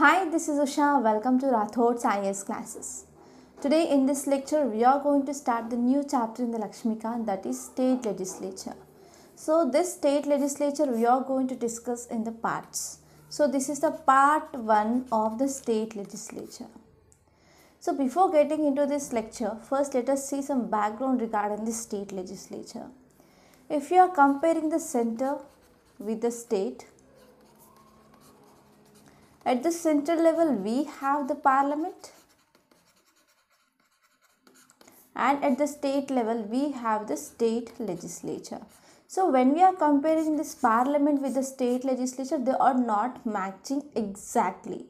Hi, this is Usha. Welcome to Rathod's IS classes. Today in this lecture, we are going to start the new chapter in the Lakshmikant that is state legislature. So this state legislature we are going to discuss in the parts. So this is the part 1 of the state legislature. So before getting into this lecture, first let us see some background regarding the state legislature. If you are comparing the center with the state, at the central level, we have the parliament. And at the state level, we have the state legislature. So when we are comparing this parliament with the state legislature, they are not matching exactly.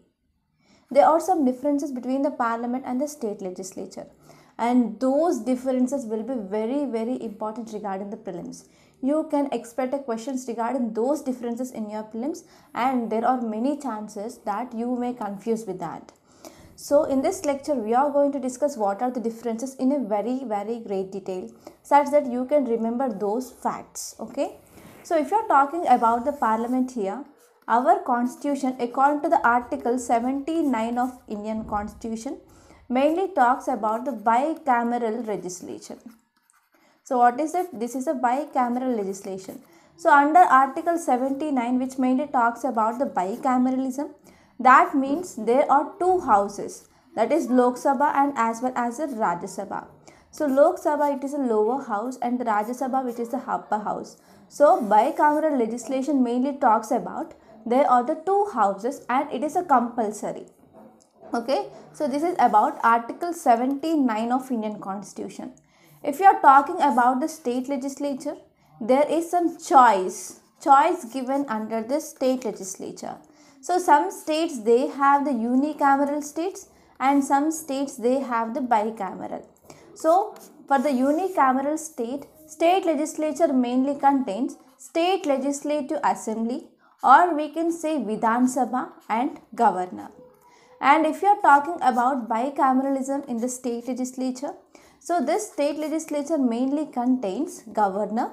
There are some differences between the parliament and the state legislature and those differences will be very very important regarding the prelims you can expect questions regarding those differences in your prelims and there are many chances that you may confuse with that. So in this lecture we are going to discuss what are the differences in a very very great detail such that you can remember those facts okay. So if you are talking about the parliament here our constitution according to the article 79 of Indian constitution mainly talks about the bicameral legislation. So what is it? This is a bicameral legislation. So under Article 79 which mainly talks about the bicameralism that means there are two houses that is Lok Sabha and as well as the Rajya Sabha. So Lok Sabha it is a lower house and the Rajya Sabha which is the upper house. So bicameral legislation mainly talks about there are the two houses and it is a compulsory. Okay, so this is about Article 79 of Indian Constitution. If you are talking about the state legislature, there is some choice, choice given under the state legislature. So some states they have the unicameral states and some states they have the bicameral. So for the unicameral state, state legislature mainly contains state legislative assembly or we can say Vidhan Sabha and governor. And if you are talking about bicameralism in the state legislature, so this state legislature mainly contains governor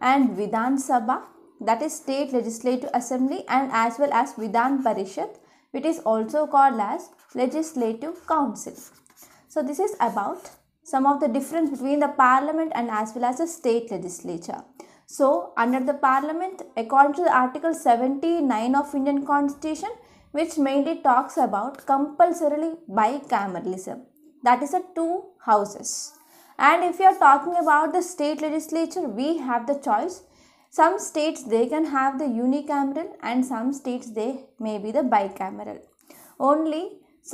and Vidhan Sabha that is state legislative assembly and as well as Vidhan Parishad which is also called as legislative council. So this is about some of the difference between the parliament and as well as the state legislature. So under the parliament according to the article 79 of Indian constitution which mainly talks about compulsorily bicameralism that is a two houses and if you are talking about the state legislature we have the choice some states they can have the unicameral and some states they may be the bicameral only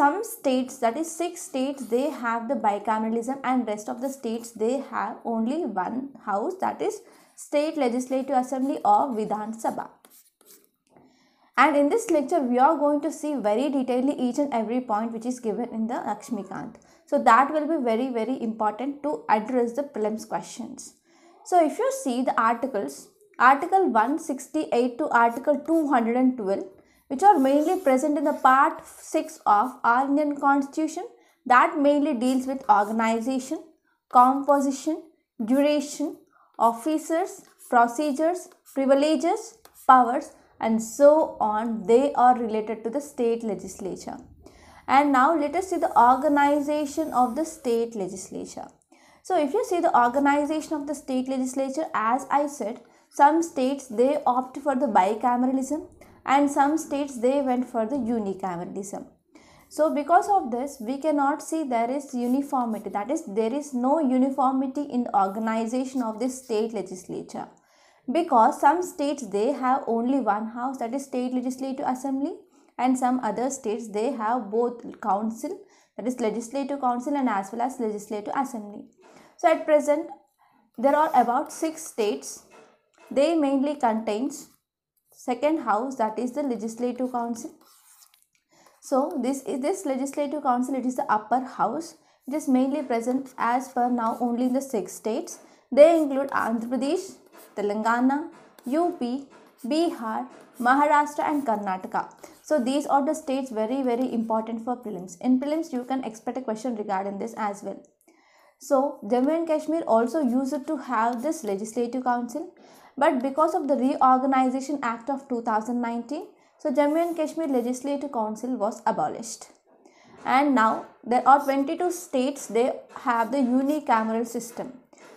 some states that is six states they have the bicameralism and rest of the states they have only one house that is state legislative assembly or vidhan sabha and in this lecture we are going to see very detailedly each and every point which is given in the Kant. So that will be very, very important to address the prelims questions. So if you see the articles, Article 168 to Article 212, which are mainly present in the Part 6 of our Indian Constitution, that mainly deals with organization, composition, duration, officers, procedures, privileges, powers and so on. They are related to the state legislature. And now let us see the organization of the state legislature. So if you see the organization of the state legislature, as I said, some states they opt for the bicameralism and some states they went for the unicameralism. So because of this, we cannot see there is uniformity. That is, there is no uniformity in the organization of the state legislature. Because some states they have only one house that is state legislative assembly and some other states they have both council that is legislative council and as well as legislative assembly. So at present there are about 6 states. They mainly contains second house that is the legislative council. So this is this legislative council it is the upper house it is mainly present as per now only in the 6 states. They include Andhra Pradesh, Telangana, UP, Bihar, Maharashtra and Karnataka. So these are the states very very important for prelims. In prelims you can expect a question regarding this as well. So Jammu and Kashmir also used to have this legislative council but because of the Reorganization Act of 2019 so Jammu and Kashmir legislative council was abolished. And now there are 22 states they have the unicameral system.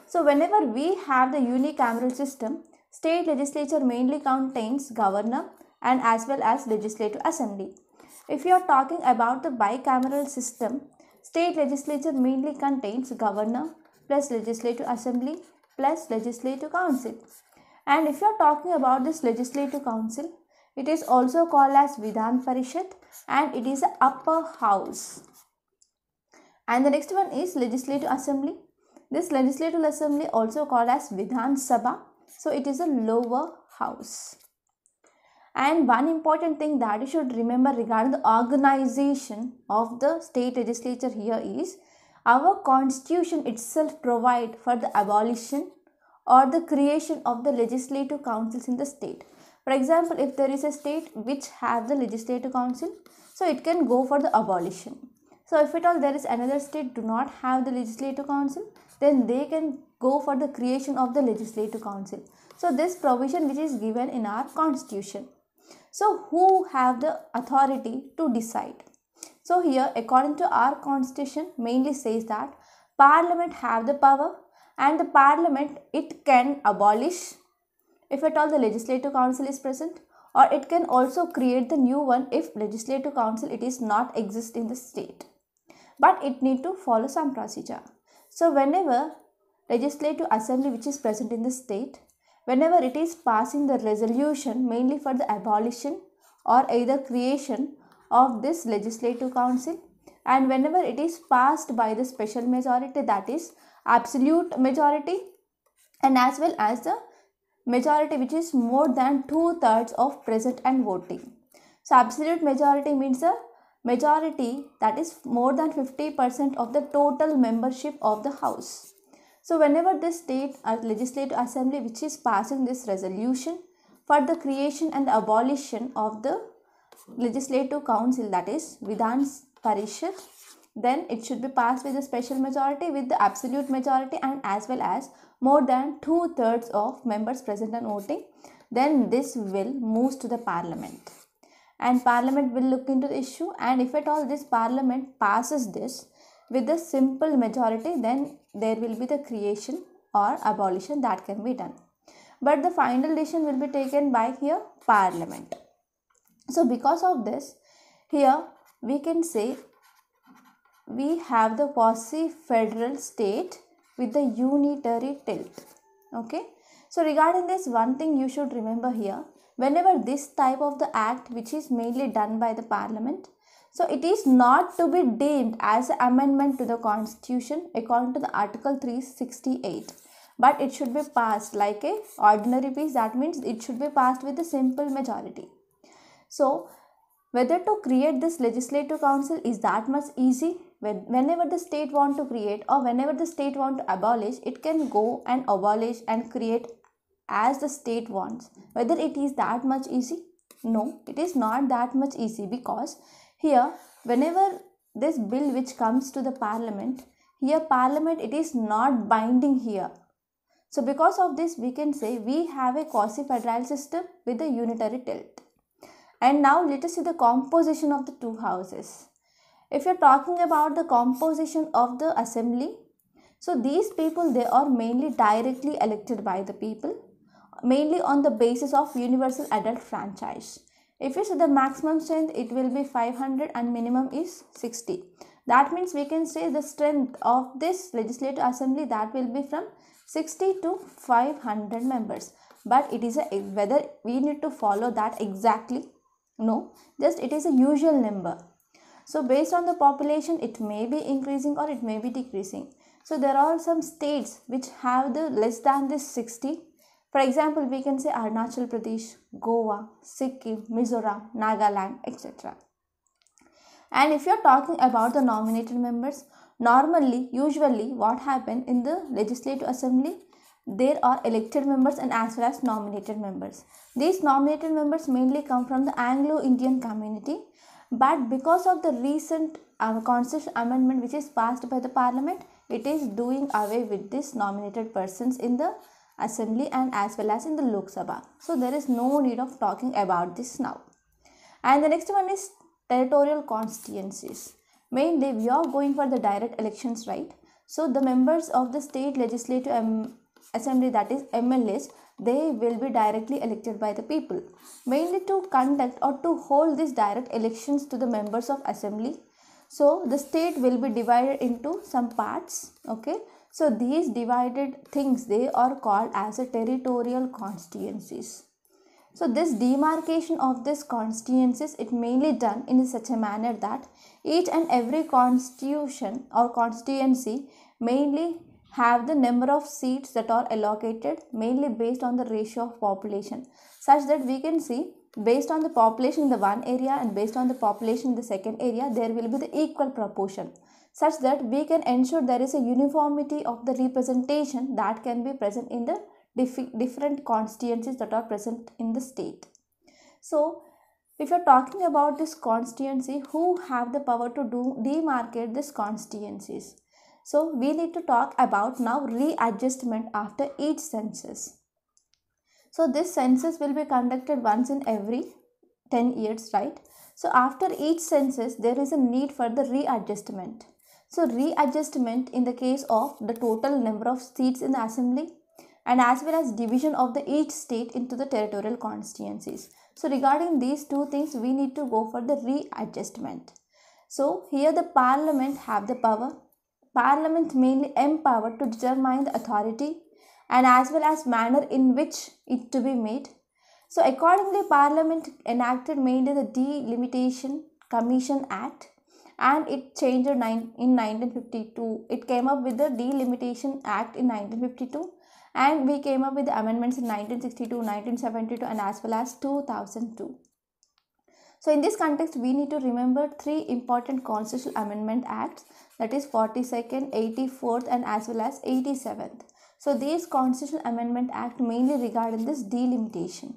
So whenever we have the unicameral system state legislature mainly contains governor and as well as legislative assembly. If you are talking about the bicameral system, state legislature mainly contains governor plus legislative assembly plus legislative council. And if you are talking about this legislative council, it is also called as Vidhan Parishad and it is the upper house. And the next one is legislative assembly. This legislative assembly also called as Vidhan Sabha. So it is a lower house. And one important thing that you should remember regarding the organization of the state legislature here is our constitution itself provide for the abolition or the creation of the legislative councils in the state. For example, if there is a state which have the legislative council, so it can go for the abolition. So if at all there is another state do not have the legislative council, then they can go for the creation of the legislative council. So this provision which is given in our constitution. So, who have the authority to decide? So, here according to our constitution mainly says that parliament have the power and the parliament it can abolish if at all the legislative council is present or it can also create the new one if legislative council it is not exist in the state but it need to follow some procedure so whenever legislative assembly which is present in the state whenever it is passing the resolution mainly for the abolition or either creation of this legislative council and whenever it is passed by the special majority that is absolute majority and as well as the majority which is more than two-thirds of present and voting. So absolute majority means a majority that is more than 50% of the total membership of the house. So whenever the state or uh, legislative assembly which is passing this resolution for the creation and abolition of the legislative council that is Vidhan Parishad then it should be passed with a special majority with the absolute majority and as well as more than two-thirds of members present and voting then this will move to the parliament and parliament will look into the issue and if at all this parliament passes this with a simple majority then there will be the creation or abolition that can be done but the final decision will be taken by here parliament so because of this here we can say we have the quasi federal state with the unitary tilt okay so regarding this one thing you should remember here whenever this type of the act which is mainly done by the parliament so it is not to be deemed as an amendment to the constitution according to the article 368 but it should be passed like a ordinary piece that means it should be passed with a simple majority. So whether to create this legislative council is that much easy whenever the state want to create or whenever the state want to abolish it can go and abolish and create as the state wants whether it is that much easy no it is not that much easy because here, whenever this bill which comes to the parliament, here parliament it is not binding here. So because of this we can say we have a quasi-federal system with a unitary tilt. And now let us see the composition of the two houses. If you are talking about the composition of the assembly, so these people they are mainly directly elected by the people mainly on the basis of universal adult franchise if you see the maximum strength, it will be 500 and minimum is 60. That means we can say the strength of this legislative assembly that will be from 60 to 500 members. But it is a whether we need to follow that exactly. No, just it is a usual number. So based on the population, it may be increasing or it may be decreasing. So there are some states which have the less than this 60 for example, we can say Arunachal Pradesh, Goa, Sikkim, Mizoram, Nagaland, etc. And if you're talking about the nominated members, normally, usually, what happens in the legislative assembly? There are elected members and as well as nominated members. These nominated members mainly come from the Anglo Indian community, but because of the recent um, uh, constitution amendment which is passed by the parliament, it is doing away with these nominated persons in the assembly and as well as in the Lok Sabha. So there is no need of talking about this now. And the next one is territorial constituencies. Mainly we are going for the direct elections, right? So the members of the state legislative assembly that is MLAs they will be directly elected by the people mainly to conduct or to hold these direct elections to the members of assembly so the state will be divided into some parts okay so these divided things they are called as a territorial constituencies. So this demarcation of these constituencies it mainly done in such a manner that each and every constitution or constituency mainly have the number of seats that are allocated mainly based on the ratio of population such that we can see based on the population in the one area and based on the population in the second area there will be the equal proportion such that we can ensure there is a uniformity of the representation that can be present in the different constituencies that are present in the state. So, if you are talking about this constituency, who have the power to do demarcate these constituencies? So, we need to talk about now readjustment after each census. So this census will be conducted once in every 10 years, right? So after each census, there is a need for the readjustment. So readjustment in the case of the total number of seats in the assembly and as well as division of the each state into the territorial constituencies. So regarding these two things, we need to go for the readjustment. So here the parliament have the power. Parliament mainly empowered to determine the authority and as well as manner in which it to be made. So accordingly, Parliament enacted mainly the Delimitation Commission Act and it changed in 1952. It came up with the Delimitation Act in 1952 and we came up with amendments in 1962, 1972 and as well as 2002. So in this context, we need to remember three important constitutional amendment acts that is 42nd, 84th and as well as 87th. So these Constitutional Amendment Act mainly regarding this delimitation.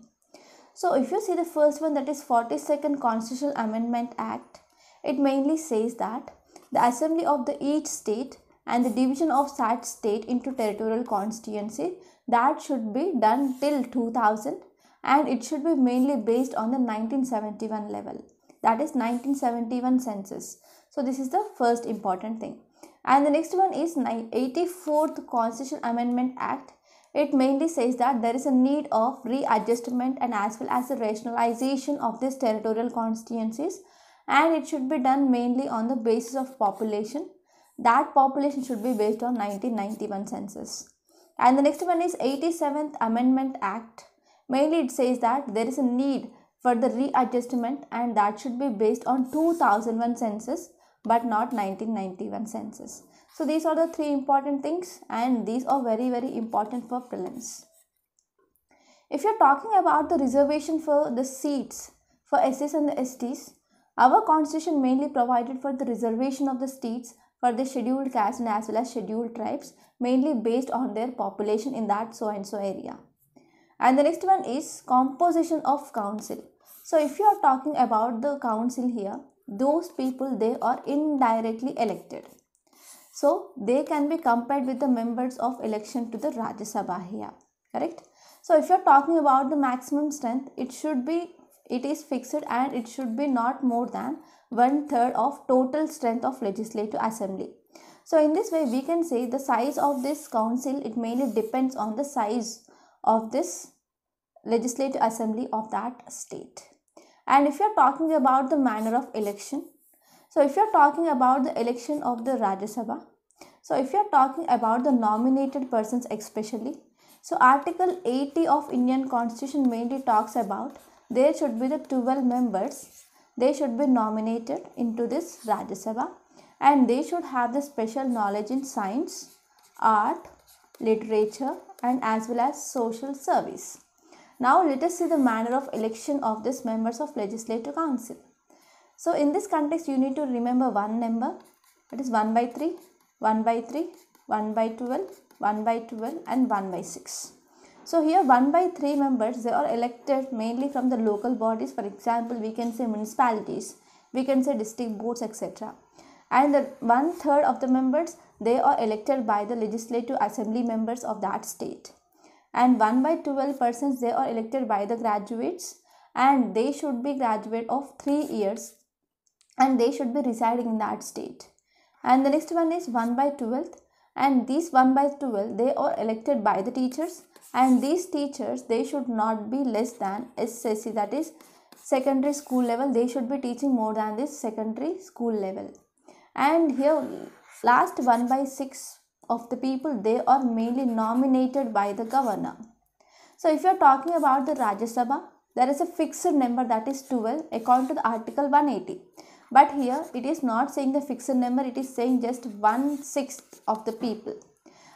So if you see the first one that is 42nd Constitutional Amendment Act, it mainly says that the assembly of the each state and the division of such state into territorial constituency that should be done till 2000 and it should be mainly based on the 1971 level that is 1971 census so this is the first important thing and the next one is 84th Constitution Amendment Act. It mainly says that there is a need of readjustment and as well as the rationalization of these territorial constituencies and it should be done mainly on the basis of population. That population should be based on 1991 census. And the next one is 87th Amendment Act. Mainly it says that there is a need for the readjustment and that should be based on 2001 census but not 1991 census so these are the three important things and these are very very important for prelims if you're talking about the reservation for the seats for SS and the STs, our constitution mainly provided for the reservation of the seats for the scheduled castes and as well as scheduled tribes, mainly based on their population in that so and so area. And the next one is composition of council. So if you are talking about the council here, those people they are indirectly elected so they can be compared with the members of election to the rajya sabha here correct so if you're talking about the maximum strength it should be it is fixed and it should be not more than one third of total strength of legislative assembly so in this way we can say the size of this council it mainly depends on the size of this legislative assembly of that state and if you're talking about the manner of election so if you're talking about the election of the rajya sabha so if you're talking about the nominated persons especially so article 80 of indian constitution mainly talks about there should be the 12 members they should be nominated into this rajya sabha and they should have the special knowledge in science art literature and as well as social service now let us see the manner of election of these members of legislative council. So in this context you need to remember one number that is 1 by 3, 1 by 3, 1 by 12, 1 by 12 and 1 by 6. So here 1 by 3 members they are elected mainly from the local bodies for example we can say municipalities, we can say district boards etc. And the one third of the members they are elected by the legislative assembly members of that state and 1 by 12 persons they are elected by the graduates and they should be graduate of 3 years and they should be residing in that state and the next one is 1 by 12 and these 1 by 12 they are elected by the teachers and these teachers they should not be less than SSC that is secondary school level they should be teaching more than this secondary school level and here last 1 by 6 of the people they are mainly nominated by the governor. So if you are talking about the Rajya Sabha, there is a fixed number that is 12 according to the article 180. But here it is not saying the fixed number, it is saying just one sixth of the people.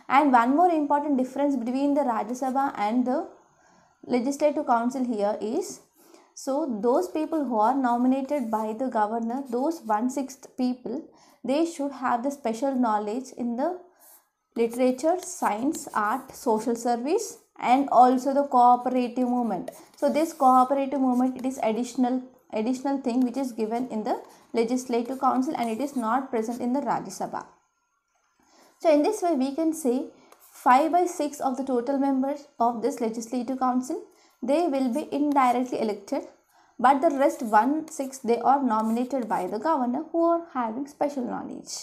And one more important difference between the Rajya Sabha and the legislative council here is so those people who are nominated by the governor, those one sixth people, they should have the special knowledge in the literature, science, art, social service and also the cooperative movement. So this cooperative movement it is additional additional thing which is given in the legislative council and it is not present in the Rajya Sabha. So in this way we can say 5 by 6 of the total members of this legislative council they will be indirectly elected but the rest 1 6 they are nominated by the governor who are having special knowledge.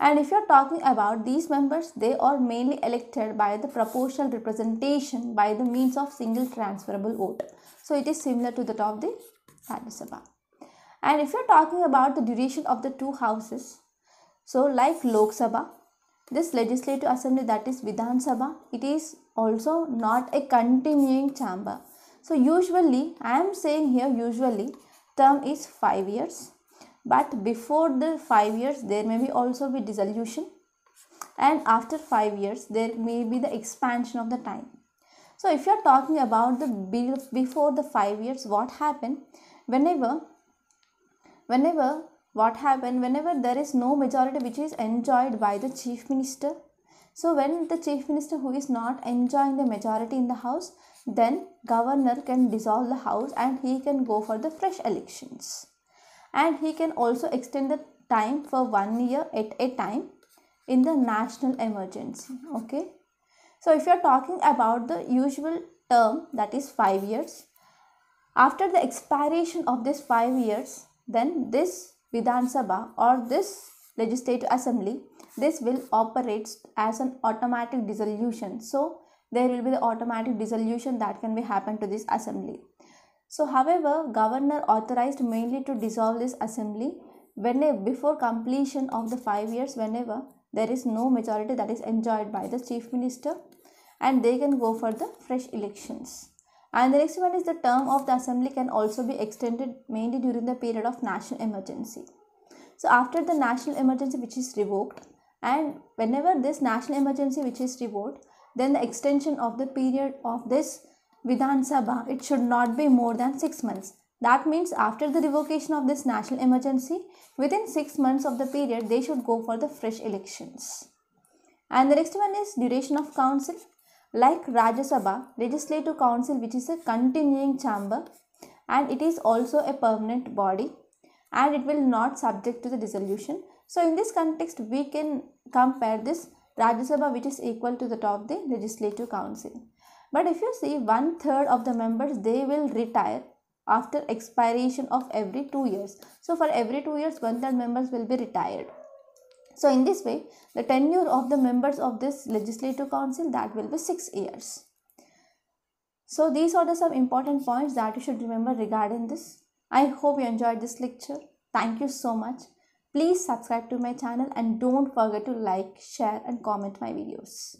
And if you're talking about these members, they are mainly elected by the proportional representation by the means of single transferable vote. So it is similar to that of the Rajya Sabha. And if you're talking about the duration of the two houses, so like Lok Sabha, this legislative assembly that is Vidhan Sabha, it is also not a continuing chamber. So usually, I am saying here usually term is 5 years but before the 5 years there may be also be dissolution and after 5 years there may be the expansion of the time so if you are talking about the before the 5 years what happened whenever whenever what happened whenever there is no majority which is enjoyed by the chief minister so when the chief minister who is not enjoying the majority in the house then governor can dissolve the house and he can go for the fresh elections and he can also extend the time for one year at a time in the national emergency mm-hmm. okay so if you are talking about the usual term that is 5 years after the expiration of this 5 years then this Vidhan Sabha or this legislative assembly this will operate as an automatic dissolution so there will be the automatic dissolution that can be happened to this assembly so, however, governor authorized mainly to dissolve this assembly whenever before completion of the five years whenever there is no majority that is enjoyed by the chief minister and they can go for the fresh elections. And the next one is the term of the assembly can also be extended mainly during the period of national emergency. So after the national emergency which is revoked and whenever this national emergency which is revoked then the extension of the period of this Vidhan Sabha, it should not be more than 6 months. That means after the revocation of this national emergency, within 6 months of the period, they should go for the fresh elections. And the next one is duration of council. Like Rajya Sabha, legislative council which is a continuing chamber and it is also a permanent body and it will not subject to the dissolution. So in this context, we can compare this Rajya Sabha which is equal to the top of the legislative council. But if you see one third of the members, they will retire after expiration of every two years. So for every two years, one third members will be retired. So in this way, the tenure of the members of this legislative council that will be six years. So these are the some important points that you should remember regarding this. I hope you enjoyed this lecture. Thank you so much. Please subscribe to my channel and don't forget to like, share and comment my videos.